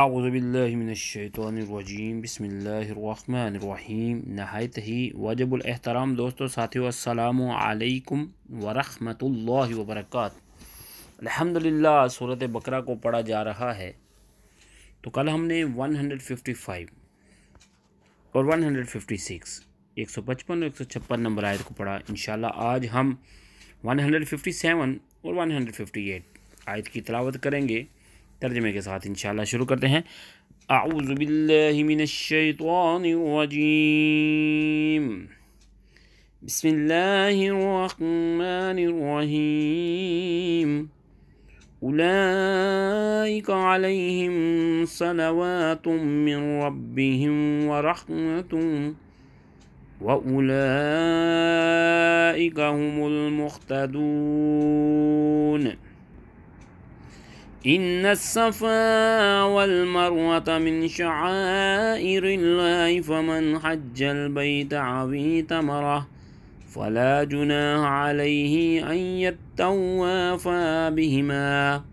अज़बिल्लिमिनशैतरजीम बसमीम नहायत ही वाजबुलहतराम दोस्तों साथियों असलकम वरहमल वबरक अलहमदिल्ला सूरत बकरा को पढ़ा जा रहा है तो कल हमने 155 और 156 155 और एक नंबर आयत को पढ़ा इन आज हम 157 और 158 आयत की तलावत करेंगे ترجمه کے ساتھ انشاءاللہ شروع کرتے ہیں اعوذ باللہ من الشیطان الرجیم بسم اللہ الرحمن الرحیم أولئك عليهم صلوات من ربهم ورحمة وأولئك هم المختدون إن الصفا والمروة من شعائر الله فمن حج البيت عوي تمره فلا جناه عليه أن يتوافى بهما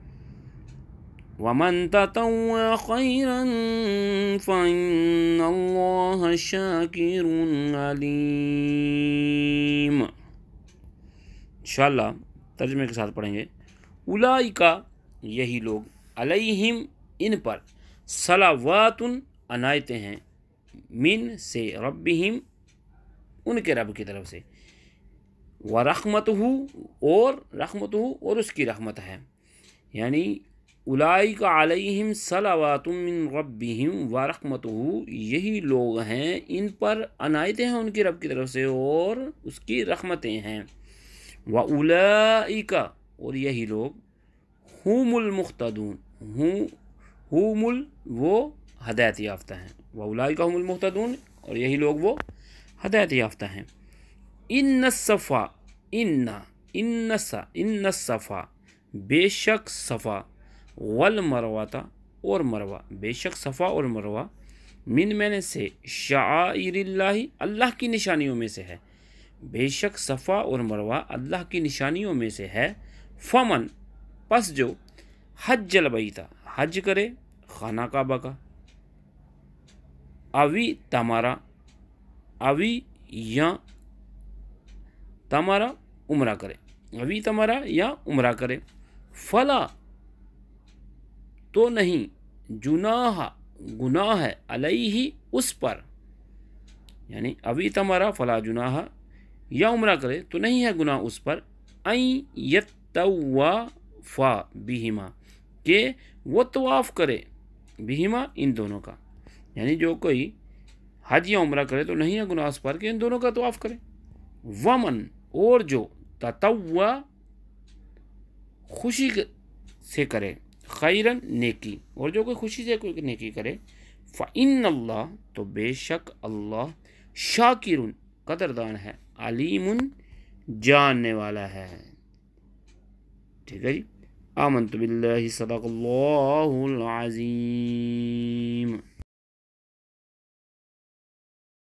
ومن تطوى خيرا فإن الله شاكر عليم إن شاء الله ترجمة كسات پڑھیں گے اولئك यही लोग अलैहिम इन पर सलावातुन अनायते हैं मिन से रब्बिहिम उनके रब की तरफ से व रखमत हु और रखमत हु और उसकी रहमत है यानी उलाई का अलैहिम सलावातुमिन रब्बिहिम व रखमत यही लोग हैं इन पर अनायते हैं उनके रब की तरफ से और उसकी रहमतें हैं व उलाई का और यही लोग हुमुल मुख्तदून हुमुल वो हदायत याफ्ता हैं उलाई का हमुल मुख्तदून और यही लोग वो हदायत याफ्ता हैं इन सफ़ा इन्ना इन सा इन सफ़ा बेशक सफ़ा वल मरवाता और मरवा बेशक सफ़ा और मरवा मिन मैंने से शाह अल्लाह की निशानियों में से है बेशक सफ़ा और मरवा अल्लाह की निशानियों में से है फमन पस जो हज जलबई था हज करे खाना काबा का अवी तमारा अवी या तमारा उमरा करे अवी तमारा या उमरा करे फला तो नहीं जुनाह गुनाह है ही उस पर यानी अभी तमारा फला जुनाह या उमरा करे तो नहीं है गुनाह उस पर अई यत्तवा फा बीहिमा के वो तवाफ़ करे बीहिमा इन दोनों का यानी जो कोई हज या उम्र करे तो नहीं है गुनास पर के इन दोनों का तवाफ़ करे वमन और जो ततवा खुशी से करे खैरन नेकी और जो कोई खुशी से कोई नेकी करे फ़ाइन अल्लाह तो बेशक अल्लाह शाकिर कदरदान है अलीम जानने वाला है تقري آمنت بالله صدق الله العظيم